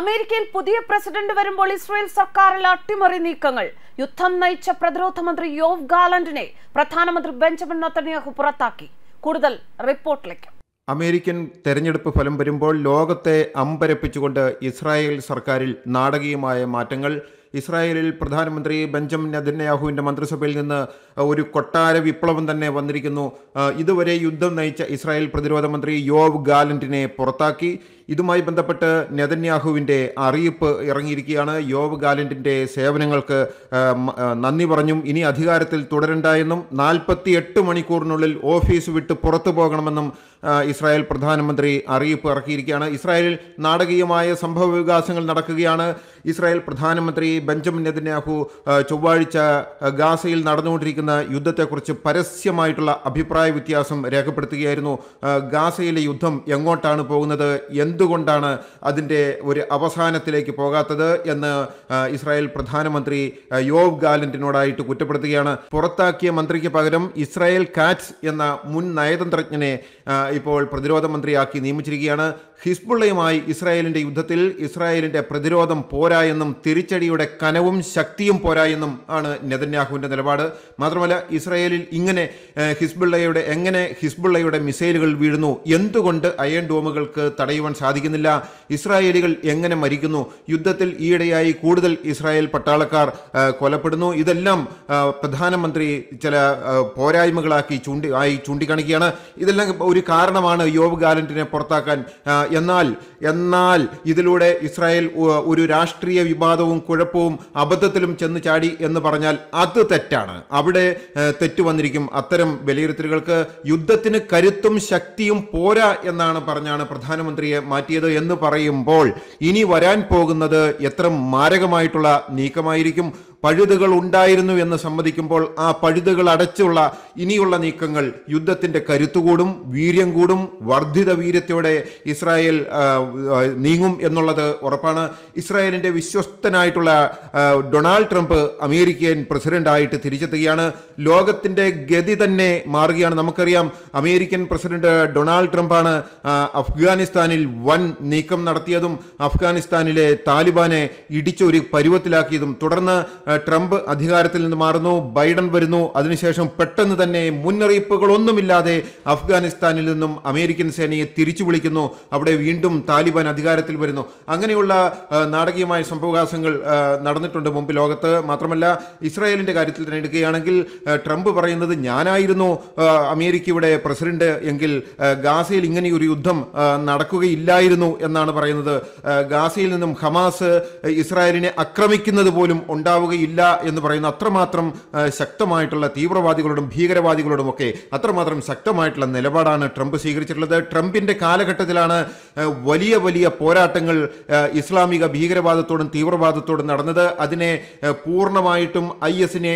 അമേരിക്കയിൽ പുതിയ പ്രസിഡന്റ് വരുമ്പോൾ ഇസ്രയേൽ സർക്കാരിൽ അട്ടിമറി നീക്കങ്ങൾ യുദ്ധം നയിച്ച പ്രതിരോധ മന്ത്രി യോവ് ഗാലൻഡിനെ പ്രധാനമന്ത്രി ബെഞ്ചമിൻ നത്തന്യാഹു പുറത്താക്കി കൂടുതൽ റിപ്പോർട്ടിലേക്ക് അമേരിക്കൻ തെരഞ്ഞെടുപ്പ് ഫലം വരുമ്പോൾ ലോകത്തെ അമ്പരപ്പിച്ചുകൊണ്ട് ഇസ്രായേൽ സർക്കാരിൽ നാടകീയമായ മാറ്റങ്ങൾ ഇസ്രായേലിൽ പ്രധാനമന്ത്രി ബെഞ്ചമിൻ നെതന്യാഹുവിൻ്റെ മന്ത്രിസഭയിൽ നിന്ന് ഒരു കൊട്ടാര വിപ്ലവം തന്നെ വന്നിരിക്കുന്നു ഇതുവരെ യുദ്ധം നയിച്ച ഇസ്രായേൽ പ്രതിരോധ മന്ത്രി യോവ് ഗാലൻറ്റിനെ പുറത്താക്കി ഇതുമായി ബന്ധപ്പെട്ട് നെതന്യാഹുവിൻ്റെ അറിയിപ്പ് ഇറങ്ങിയിരിക്കുകയാണ് യോവ് ഗാലൻറ്റിൻ്റെ സേവനങ്ങൾക്ക് നന്ദി പറഞ്ഞും ഇനി അധികാരത്തിൽ തുടരണ്ട എന്നും നാൽപ്പത്തി എട്ട് മണിക്കൂറിനുള്ളിൽ ഓഫീസ് വിട്ട് പുറത്തു പോകണമെന്നും ഇസ്രായേൽ പ്രധാനമന്ത്രി അറിയിപ്പ് ഇറക്കിയിരിക്കുകയാണ് ഇസ്രായേലിൽ നാടകീയമായ സംഭവ വികാസങ്ങൾ നടക്കുകയാണ് ഇസ്രായേൽ പ്രധാനമന്ത്രി ബെഞ്ചമിൻ നെതന്യാഹു ചൊവ്വാഴ്ച ഗാസയിൽ നടന്നുകൊണ്ടിരിക്കുന്ന യുദ്ധത്തെക്കുറിച്ച് പരസ്യമായിട്ടുള്ള അഭിപ്രായ വ്യത്യാസം രേഖപ്പെടുത്തുകയായിരുന്നു ഗാസയിലെ യുദ്ധം എങ്ങോട്ടാണ് പോകുന്നത് എന്തുകൊണ്ടാണ് അതിൻ്റെ ഒരു അവസാനത്തിലേക്ക് പോകാത്തത് എന്ന് ഇസ്രായേൽ പ്രധാനമന്ത്രി യോവ് ഗാലന്റിനോടായിട്ട് കുറ്റപ്പെടുത്തുകയാണ് പുറത്താക്കിയ മന്ത്രിക്ക് പകരം ഇസ്രായേൽ കാറ്റ്സ് എന്ന മുൻ നയതന്ത്രജ്ഞനെ ഇപ്പോൾ പ്രതിരോധ മന്ത്രിയാക്കി നിയമിച്ചിരിക്കുകയാണ് ഹിസ്ബുള്ളയുമായി ഇസ്രായേലിൻ്റെ യുദ്ധത്തിൽ ഇസ്രായേലിൻ്റെ പ്രതിരോധം പോരാ പോരായെന്നും തിരിച്ചടിയുടെ കനവും ശക്തിയും പോരായെന്നും ആണ് നെതന്യാഹുവിൻ്റെ നിലപാട് മാത്രമല്ല ഇസ്രയേലിൽ ഇങ്ങനെ ഹിസ്ബുള്ളയുടെ എങ്ങനെ ഹിസ്ബുള്ളയുടെ മിസൈലുകൾ വീഴുന്നു എന്തുകൊണ്ട് അയൺ ഡോമുകൾക്ക് തടയുവാൻ സാധിക്കുന്നില്ല ഇസ്രായേലികൾ എങ്ങനെ മരിക്കുന്നു യുദ്ധത്തിൽ ഈയിടെയായി കൂടുതൽ ഇസ്രായേൽ പട്ടാളക്കാർ കൊലപ്പെടുന്നു ഇതെല്ലാം പ്രധാനമന്ത്രി ചില പോരായ്മകളാക്കി ചൂണ്ടി ആയി ചൂണ്ടിക്കാണിക്കുകയാണ് ഇതെല്ലാം ഒരു കാരണമാണ് യോവ് ഗാലന്റിനെ പുറത്താക്കാൻ എന്നാൽ എന്നാൽ ഇതിലൂടെ ഇസ്രായേൽ ഒരു രാഷ്ട്രീയ രാഷ്ട്രീയ വിവാദവും കുഴപ്പവും അബദ്ധത്തിലും ചെന്ന് ചാടി എന്ന് പറഞ്ഞാൽ അത് തെറ്റാണ് അവിടെ തെറ്റു വന്നിരിക്കും അത്തരം വിലയിരുത്തലുകൾക്ക് യുദ്ധത്തിന് കരുത്തും ശക്തിയും പോരാ എന്നാണ് പറഞ്ഞാണ് പ്രധാനമന്ത്രിയെ മാറ്റിയത് എന്ന് പറയുമ്പോൾ ഇനി വരാൻ പോകുന്നത് എത്ര മാരകമായിട്ടുള്ള നീക്കമായിരിക്കും പഴുതുകൾ ഉണ്ടായിരുന്നു എന്ന് സമ്മതിക്കുമ്പോൾ ആ പഴുതുകൾ അടച്ചുള്ള ഇനിയുള്ള നീക്കങ്ങൾ യുദ്ധത്തിൻ്റെ കരുത്തുകൂടും വീര്യം കൂടും വർദ്ധിത വീര്യത്തോടെ ഇസ്രായേൽ നീങ്ങും എന്നുള്ളത് ഉറപ്പാണ് ഇസ്രായേലിൻ്റെ വിശ്വസ്തനായിട്ടുള്ള ഡൊണാൾഡ് ട്രംപ് അമേരിക്കൻ പ്രസിഡന്റായിട്ട് തിരിച്ചെത്തുകയാണ് ലോകത്തിൻ്റെ ഗതി തന്നെ മാറുകയാണ് നമുക്കറിയാം അമേരിക്കൻ പ്രസിഡന്റ് ഡൊണാൾഡ് ട്രംപാണ് അഫ്ഗാനിസ്ഥാനിൽ വൻ നീക്കം നടത്തിയതും അഫ്ഗാനിസ്ഥാനിലെ താലിബാനെ ഇടിച്ചൊരു പരുവത്തിലാക്കിയതും തുടർന്ന് ട്രംപ് അധികാരത്തിൽ നിന്ന് മാറുന്നു ബൈഡൻ വരുന്നു അതിനുശേഷം പെട്ടെന്ന് തന്നെ മുന്നറിയിപ്പുകളൊന്നുമില്ലാതെ അഫ്ഗാനിസ്ഥാനിൽ നിന്നും അമേരിക്കൻ സേനയെ തിരിച്ചു വിളിക്കുന്നു അവിടെ വീണ്ടും താലിബാൻ അധികാരത്തിൽ വരുന്നു അങ്ങനെയുള്ള നാടകീയമായ സംഭവകാശങ്ങൾ നടന്നിട്ടുണ്ട് മുമ്പ് ലോകത്ത് മാത്രമല്ല ഇസ്രായേലിൻ്റെ കാര്യത്തിൽ തന്നെ എടുക്കുകയാണെങ്കിൽ ട്രംപ് പറയുന്നത് ഞാനായിരുന്നു അമേരിക്കയുടെ പ്രസിഡന്റ് എങ്കിൽ ഗാസയിൽ ഇങ്ങനെയൊരു യുദ്ധം നടക്കുകയില്ലായിരുന്നു എന്നാണ് പറയുന്നത് ഗാസയിൽ നിന്നും ഹമാസ് ഇസ്രായേലിനെ ആക്രമിക്കുന്നത് പോലും ഉണ്ടാവുക ഉണ്ടാവുകയില്ല എന്ന് പറയുന്ന അത്രമാത്രം ശക്തമായിട്ടുള്ള തീവ്രവാദികളോടും ഭീകരവാദികളോടും ഒക്കെ അത്രമാത്രം ശക്തമായിട്ടുള്ള നിലപാടാണ് ട്രംപ് സ്വീകരിച്ചിട്ടുള്ളത് ട്രംപിന്റെ കാലഘട്ടത്തിലാണ് വലിയ വലിയ പോരാട്ടങ്ങൾ ഇസ്ലാമിക ഭീകരവാദത്തോടും തീവ്രവാദത്തോടും നടന്നത് അതിനെ പൂർണ്ണമായിട്ടും ഐ എസിനെ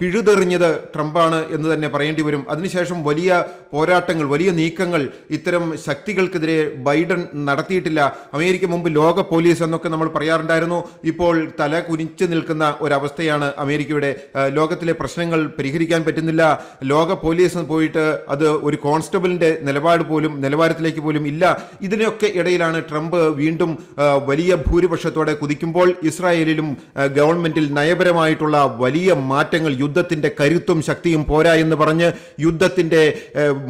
പിഴുതെറിഞ്ഞത് ട്രംപാണ് എന്ന് തന്നെ പറയേണ്ടി വരും അതിനുശേഷം വലിയ പോരാട്ടങ്ങൾ വലിയ നീക്കങ്ങൾ ഇത്തരം ശക്തികൾക്കെതിരെ ബൈഡൻ നടത്തിയിട്ടില്ല അമേരിക്ക മുമ്പ് ലോക പോലീസ് എന്നൊക്കെ നമ്മൾ പറയാറുണ്ടായിരുന്നു ഇപ്പോൾ തല കുനിച്ചു നിൽക്കുന്ന ഒരവസ്ഥയാണ് അമേരിക്കയുടെ ലോകത്തിലെ പ്രശ്നങ്ങൾ പരിഹരിക്കാൻ പറ്റുന്നില്ല ലോക പോലീസ് പോയിട്ട് അത് ഒരു കോൺസ്റ്റബിളിന്റെ നിലപാട് പോലും നിലവാരത്തിലേക്ക് പോലും ഇല്ല ഇതിനൊക്കെ ഇടയിലാണ് ട്രംപ് വീണ്ടും വലിയ ഭൂരിപക്ഷത്തോടെ കുതിക്കുമ്പോൾ ഇസ്രായേലിലും ഗവൺമെന്റിൽ നയപരമായിട്ടുള്ള വലിയ മാറ്റങ്ങൾ യുദ്ധത്തിന്റെ കരുത്തും ശക്തിയും പോരാ എന്ന് പറഞ്ഞ് യുദ്ധത്തിന്റെ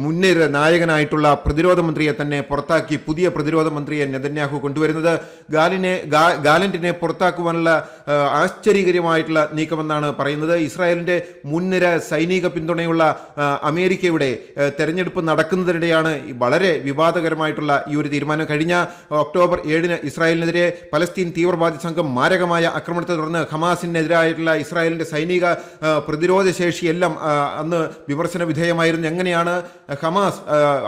മുൻനിര നായകനായിട്ടുള്ള പ്രതിരോധ മന്ത്രിയെ തന്നെ പുറത്താക്കി പുതിയ പ്രതിരോധ മന്ത്രിയെ നെതന്യാഹു കൊണ്ടുവരുന്നത് ഗാലിനെ ഗാലന്റിനെ പുറത്താക്കുവാനുള്ള ആശ്ചര്യകര ശ്രദ്ധേയമായിട്ടുള്ള നീക്കമെന്നാണ് പറയുന്നത് ഇസ്രായേലിൻ്റെ മുൻനിര സൈനിക പിന്തുണയുള്ള അമേരിക്കയുടെ തെരഞ്ഞെടുപ്പ് നടക്കുന്നതിനിടെയാണ് വളരെ വിവാദകരമായിട്ടുള്ള ഈ ഒരു തീരുമാനം കഴിഞ്ഞ ഒക്ടോബർ ഏഴിന് ഇസ്രായേലിനെതിരെ പലസ്തീൻ തീവ്രവാദി സംഘം മാരകമായ ആക്രമണത്തെ തുടർന്ന് ഹമാസിനെതിരായിട്ടുള്ള ഇസ്രായേലിൻ്റെ സൈനിക പ്രതിരോധ ശേഷിയെല്ലാം അന്ന് വിമർശന വിധേയമായിരുന്നു എങ്ങനെയാണ് ഹമാസ്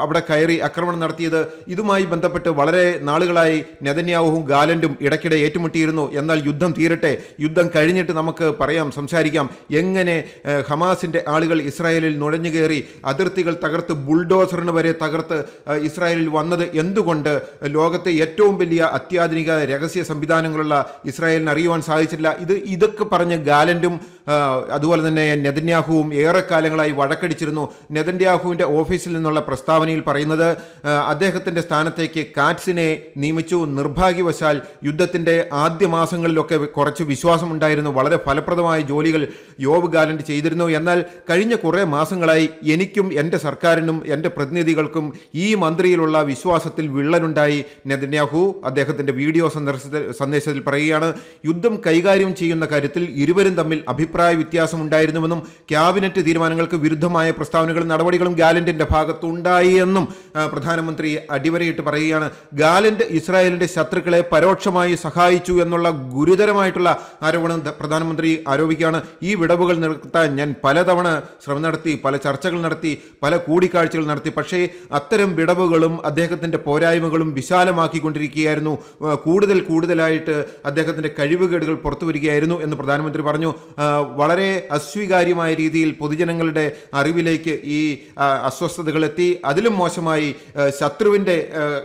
അവിടെ കയറി ആക്രമണം നടത്തിയത് ഇതുമായി ബന്ധപ്പെട്ട് വളരെ നാളുകളായി നെതന്യാഹുവും ഗാലൻഡും ഇടയ്ക്കിടെ ഏറ്റുമുട്ടിയിരുന്നു എന്നാൽ യുദ്ധം തീരട്ടെ യുദ്ധം കഴിഞ്ഞ കഴിഞ്ഞിട്ട് നമുക്ക് പറയാം സംസാരിക്കാം എങ്ങനെ ഹമാസിൻ്റെ ആളുകൾ ഇസ്രായേലിൽ നുഴഞ്ഞു കയറി അതിർത്തികൾ തകർത്ത് ബുൾഡോസറിന് വരെ തകർത്ത് ഇസ്രായേലിൽ വന്നത് എന്തുകൊണ്ട് ലോകത്തെ ഏറ്റവും വലിയ അത്യാധുനിക രഹസ്യ സംവിധാനങ്ങളുള്ള ഇസ്രായേലിന് അറിയുവാൻ സാധിച്ചില്ല ഇത് ഇതൊക്കെ പറഞ്ഞ് ഗാലൻറ്റും അതുപോലെ തന്നെ നെതന്യാഹുവും ഏറെക്കാലങ്ങളായി വഴക്കടിച്ചിരുന്നു നെതന്യാഹുവിൻ്റെ ഓഫീസിൽ നിന്നുള്ള പ്രസ്താവനയിൽ പറയുന്നത് അദ്ദേഹത്തിൻ്റെ സ്ഥാനത്തേക്ക് കാറ്റ്സിനെ നിയമിച്ചു നിർഭാഗ്യവശാൽ യുദ്ധത്തിൻ്റെ ആദ്യ മാസങ്ങളിലൊക്കെ കുറച്ച് വിശ്വാസമുണ്ടായിരുന്നു വളരെ ഫലപ്രദമായ ജോലികൾ യോബ് ഗാലൻ്റ് ചെയ്തിരുന്നു എന്നാൽ കഴിഞ്ഞ കുറേ മാസങ്ങളായി എനിക്കും എൻ്റെ സർക്കാരിനും എൻ്റെ പ്രതിനിധികൾക്കും ഈ മന്ത്രിയിലുള്ള വിശ്വാസത്തിൽ വിള്ളലുണ്ടായി നെതന്യാഹു അദ്ദേഹത്തിൻ്റെ വീഡിയോ സന്ദർശ സന്ദേശത്തിൽ പറയുകയാണ് യുദ്ധം കൈകാര്യം ചെയ്യുന്ന കാര്യത്തിൽ ഇരുവരും തമ്മിൽ അഭിപ്രായം അഭിപ്രായ ഉണ്ടായിരുന്നുവെന്നും ക്യാബിനറ്റ് തീരുമാനങ്ങൾക്ക് വിരുദ്ധമായ പ്രസ്താവനകളും നടപടികളും ഗാലന്റിന്റെ ഭാഗത്തുണ്ടായി എന്നും പ്രധാനമന്ത്രി അടിവരയിട്ട് പറയുകയാണ് ഗാലന്റ് ഇസ്രായേലിന്റെ ശത്രുക്കളെ പരോക്ഷമായി സഹായിച്ചു എന്നുള്ള ഗുരുതരമായിട്ടുള്ള ആരോപണം പ്രധാനമന്ത്രി ആരോപിക്കുകയാണ് ഈ വിടവുകൾ നിർത്താൻ ഞാൻ പലതവണ ശ്രമം നടത്തി പല ചർച്ചകൾ നടത്തി പല കൂടിക്കാഴ്ചകൾ നടത്തി പക്ഷേ അത്തരം വിടവുകളും അദ്ദേഹത്തിന്റെ പോരായ്മകളും വിശാലമാക്കിക്കൊണ്ടിരിക്കുകയായിരുന്നു കൂടുതൽ കൂടുതലായിട്ട് അദ്ദേഹത്തിന്റെ കഴിവുകേടുകൾ പുറത്തു വരികയായിരുന്നു എന്ന് പ്രധാനമന്ത്രി പറഞ്ഞു വളരെ അസ്വീകാര്യമായ രീതിയിൽ പൊതുജനങ്ങളുടെ അറിവിലേക്ക് ഈ അസ്വസ്ഥതകൾ എത്തി അതിലും മോശമായി ശത്രുവിൻ്റെ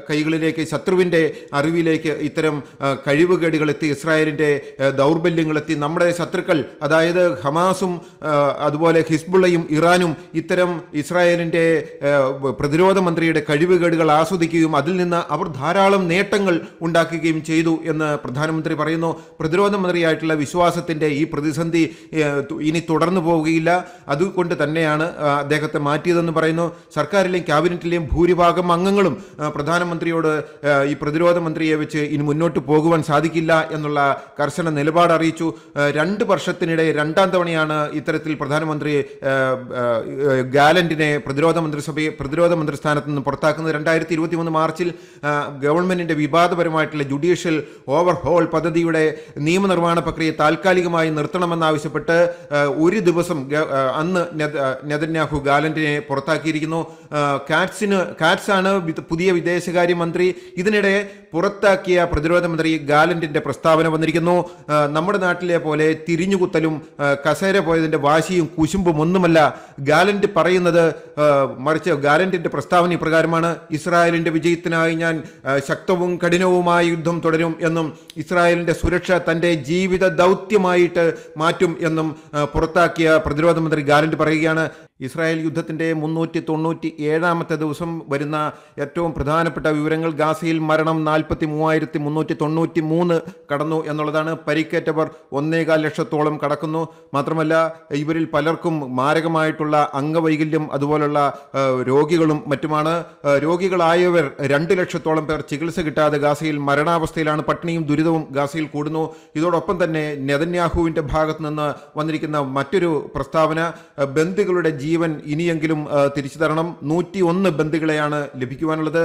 കൈകളിലേക്ക് ശത്രുവിൻ്റെ അറിവിലേക്ക് ഇത്തരം കഴിവുകേടുകളെത്തി ഇസ്രായേലിൻ്റെ ദൗർബല്യങ്ങളെത്തി നമ്മുടെ ശത്രുക്കൾ അതായത് ഹമാസും അതുപോലെ ഹിസ്ബുള്ളയും ഇറാനും ഇത്തരം ഇസ്രായേലിൻ്റെ പ്രതിരോധ മന്ത്രിയുടെ കഴിവുകേടുകൾ ആസ്വദിക്കുകയും അതിൽ നിന്ന് അവർ ധാരാളം നേട്ടങ്ങൾ ഉണ്ടാക്കുകയും ചെയ്തു എന്ന് പ്രധാനമന്ത്രി പറയുന്നു പ്രതിരോധ മന്ത്രിയായിട്ടുള്ള വിശ്വാസത്തിൻ്റെ ഈ പ്രതിസന്ധി ഇനി തുടർന്നു പോവുകയില്ല അതുകൊണ്ട് തന്നെയാണ് അദ്ദേഹത്തെ മാറ്റിയതെന്ന് പറയുന്നു സർക്കാരിലെയും ക്യാബിനറ്റിലെയും ഭൂരിഭാഗം അംഗങ്ങളും പ്രധാനമന്ത്രിയോട് ഈ പ്രതിരോധ മന്ത്രിയെ വെച്ച് ഇനി മുന്നോട്ട് പോകുവാൻ സാധിക്കില്ല എന്നുള്ള കർശന നിലപാട് അറിയിച്ചു രണ്ട് വർഷത്തിനിടെ രണ്ടാം തവണയാണ് ഇത്തരത്തിൽ പ്രധാനമന്ത്രി ഗാലന്റിനെ പ്രതിരോധ മന്ത്രിസഭയെ പ്രതിരോധ മന്ത്രിസ്ഥാനത്ത് നിന്ന് പുറത്താക്കുന്നത് രണ്ടായിരത്തി ഇരുപത്തി മൂന്ന് മാർച്ചിൽ ഗവൺമെന്റിന്റെ വിവാദപരമായിട്ടുള്ള ജുഡീഷ്യൽ ഓവർഹോൾ പദ്ധതിയുടെ നിയമനിർമ്മാണ പ്രക്രിയ താൽക്കാലികമായി നിർത്തണമെന്നാവശ്യപ്പെട്ട് ആവശ്യപ്പെട്ട് ഒരു ദിവസം അന്ന് നെതന്യാഹു ഗാലന്റിനെ പുറത്താക്കിയിരിക്കുന്നു കാറ്റ്സിന് കാറ്റ്സ് ആണ് പുതിയ വിദേശകാര്യമന്ത്രി ഇതിനിടെ പുറത്താക്കിയ പ്രതിരോധ മന്ത്രി ഗാലന്റിന്റെ പ്രസ്താവന വന്നിരിക്കുന്നു നമ്മുടെ നാട്ടിലെ പോലെ തിരിഞ്ഞുകുത്തലും കസേര പോയതിന്റെ വാശിയും കുശുമ്പും ഒന്നുമല്ല ഗാലന്റ് പറയുന്നത് മറിച്ച് ഗാലന്റിന്റെ പ്രസ്താവന ഇപ്രകാരമാണ് ഇസ്രായേലിന്റെ വിജയത്തിനായി ഞാൻ ശക്തവും കഠിനവുമായ യുദ്ധം തുടരും എന്നും ഇസ്രായേലിന്റെ സുരക്ഷ തന്റെ ജീവിത ദൗത്യമായിട്ട് മാറ്റും എന്നും പുറത്താക്കിയ പ്രതിരോധ മന്ത്രി ഗാലന്റ് പറയുകയാണ് ഇസ്രായേൽ യുദ്ധത്തിൻ്റെ മുന്നൂറ്റി തൊണ്ണൂറ്റി ഏഴാമത്തെ ദിവസം വരുന്ന ഏറ്റവും പ്രധാനപ്പെട്ട വിവരങ്ങൾ ഗാസയിൽ മരണം നാൽപ്പത്തി മൂവായിരത്തി മുന്നൂറ്റി തൊണ്ണൂറ്റി മൂന്ന് കടന്നു എന്നുള്ളതാണ് പരിക്കേറ്റവർ ഒന്നേകാൽ ലക്ഷത്തോളം കടക്കുന്നു മാത്രമല്ല ഇവരിൽ പലർക്കും മാരകമായിട്ടുള്ള അംഗവൈകല്യം അതുപോലുള്ള രോഗികളും മറ്റുമാണ് രോഗികളായവർ രണ്ട് ലക്ഷത്തോളം പേർ ചികിത്സ കിട്ടാതെ ഗാസയിൽ മരണാവസ്ഥയിലാണ് പട്ടിണിയും ദുരിതവും ഗാസയിൽ കൂടുന്നു ഇതോടൊപ്പം തന്നെ നെതന്യാഹുവിൻ്റെ ഭാഗത്തു നിന്ന് വന്നിരിക്കുന്ന മറ്റൊരു പ്രസ്താവന ബന്ദികളുടെ ജീവൻ ഇനിയെങ്കിലും തിരിച്ചു തരണം നൂറ്റി ഒന്ന് ബന്ധുക്കളെയാണ് ലഭിക്കുവാനുള്ളത്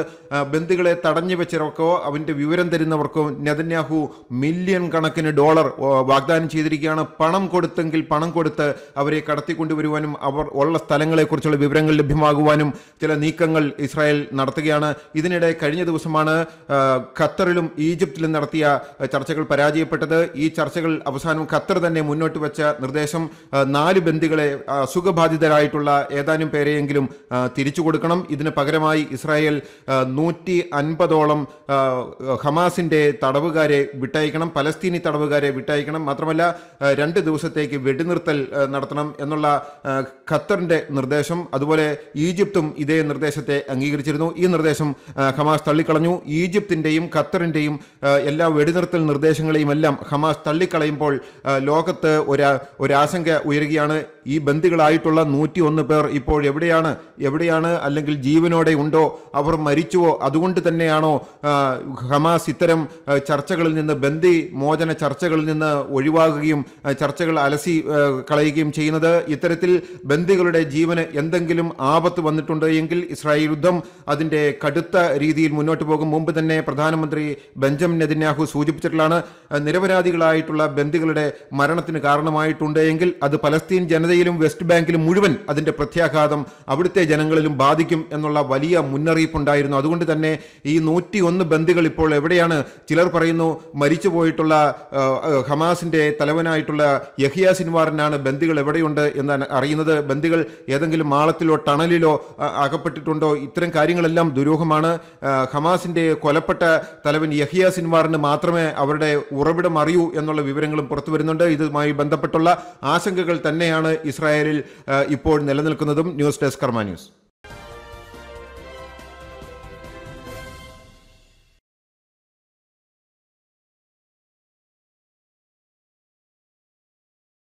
ബന്ധുക്കളെ തടഞ്ഞു വെച്ചവർക്കോ അവൻ്റെ വിവരം തരുന്നവർക്കോ നെതന്യാഹു മില്യൺ കണക്കിന് ഡോളർ വാഗ്ദാനം ചെയ്തിരിക്കുകയാണ് പണം കൊടുത്തെങ്കിൽ പണം കൊടുത്ത് അവരെ കടത്തിക്കൊണ്ടുവരുവാനും അവർ ഉള്ള സ്ഥലങ്ങളെക്കുറിച്ചുള്ള വിവരങ്ങൾ ലഭ്യമാകുവാനും ചില നീക്കങ്ങൾ ഇസ്രായേൽ നടത്തുകയാണ് ഇതിനിടെ കഴിഞ്ഞ ദിവസമാണ് ഖത്തറിലും ഈജിപ്തിലും നടത്തിയ ചർച്ചകൾ പരാജയപ്പെട്ടത് ഈ ചർച്ചകൾ അവസാനം ഖത്തർ തന്നെ മുന്നോട്ട് വെച്ച നിർദ്ദേശം നാല് ബന്ദികളെ അസുഖബാധിതരായിട്ട് ആയിട്ടുള്ള ഏതാനും പേരെയെങ്കിലും തിരിച്ചു കൊടുക്കണം ഇതിന് പകരമായി ഇസ്രായേൽ നൂറ്റി അൻപതോളം ഹമാസിൻ്റെ തടവുകാരെ വിട്ടയക്കണം പലസ്തീനി തടവുകാരെ വിട്ടയക്കണം മാത്രമല്ല രണ്ട് ദിവസത്തേക്ക് വെടിനിർത്തൽ നടത്തണം എന്നുള്ള ഖത്തറിൻ്റെ നിർദ്ദേശം അതുപോലെ ഈജിപ്തും ഇതേ നിർദ്ദേശത്തെ അംഗീകരിച്ചിരുന്നു ഈ നിർദ്ദേശം ഹമാസ് തള്ളിക്കളഞ്ഞു ഈജിപ്തിൻ്റെയും ഖത്തറിൻ്റെയും എല്ലാ വെടിനിർത്തൽ നിർദ്ദേശങ്ങളെയും എല്ലാം ഹമാസ് തള്ളിക്കളയുമ്പോൾ ലോകത്ത് ഒരു ഒരാശങ്ക ഉയരുകയാണ് ഈ ബന്ദികളായിട്ടുള്ള നൂറ്റി ഒന്ന് പേർ ഇപ്പോൾ എവിടെയാണ് എവിടെയാണ് അല്ലെങ്കിൽ ജീവനോടെ ഉണ്ടോ അവർ മരിച്ചുവോ അതുകൊണ്ട് തന്നെയാണോ ഹമാസ് ഇത്തരം ചർച്ചകളിൽ നിന്ന് ബന്ദി മോചന ചർച്ചകളിൽ നിന്ന് ഒഴിവാകുകയും ചർച്ചകൾ അലസി കളയുകയും ചെയ്യുന്നത് ഇത്തരത്തിൽ ബന്ദികളുടെ ജീവന് എന്തെങ്കിലും ആപത്ത് വന്നിട്ടുണ്ട് എങ്കിൽ ഇസ്രായേൽ യുദ്ധം അതിൻ്റെ കടുത്ത രീതിയിൽ മുന്നോട്ട് പോകും മുമ്പ് തന്നെ പ്രധാനമന്ത്രി ബെഞ്ചമിൻ നെതിന്യാഹു സൂചിപ്പിച്ചിട്ടുള്ളതാണ് നിരപരാധികളായിട്ടുള്ള ബന്ദികളുടെ മരണത്തിന് കാരണമായിട്ടുണ്ട് എങ്കിൽ അത് പലസ്തീൻ ജനത ജനതയിലും വെസ്റ്റ് ബാങ്കിലും മുഴുവൻ അതിന്റെ പ്രത്യാഘാതം അവിടുത്തെ ജനങ്ങളിലും ബാധിക്കും എന്നുള്ള വലിയ മുന്നറിയിപ്പുണ്ടായിരുന്നു അതുകൊണ്ട് തന്നെ ഈ നൂറ്റി ഒന്ന് ബന്ദികൾ ഇപ്പോൾ എവിടെയാണ് ചിലർ പറയുന്നു മരിച്ചുപോയിട്ടുള്ള ഹമാസിന്റെ തലവനായിട്ടുള്ള യഹിയ സിൻവാറിനാണ് ബന്ദികൾ എവിടെയുണ്ട് എന്ന് അറിയുന്നത് ബന്ദികൾ ഏതെങ്കിലും മാളത്തിലോ ടണലിലോ അകപ്പെട്ടിട്ടുണ്ടോ ഇത്തരം കാര്യങ്ങളെല്ലാം ദുരൂഹമാണ് ഹമാസിന്റെ കൊലപ്പെട്ട തലവൻ യഹിയ സിൻവാറിന് മാത്രമേ അവരുടെ ഉറവിടം അറിയൂ എന്നുള്ള വിവരങ്ങളും പുറത്തു വരുന്നുണ്ട് ഇതുമായി ബന്ധപ്പെട്ടുള്ള ആശങ്കകൾ തന്നെയാണ് ഇസ്രായേലിൽ ഇപ്പോൾ നിലനിൽക്കുന്നതും ന്യൂസ് ഡെസ്ക് കർമ്മ ന്യൂസ്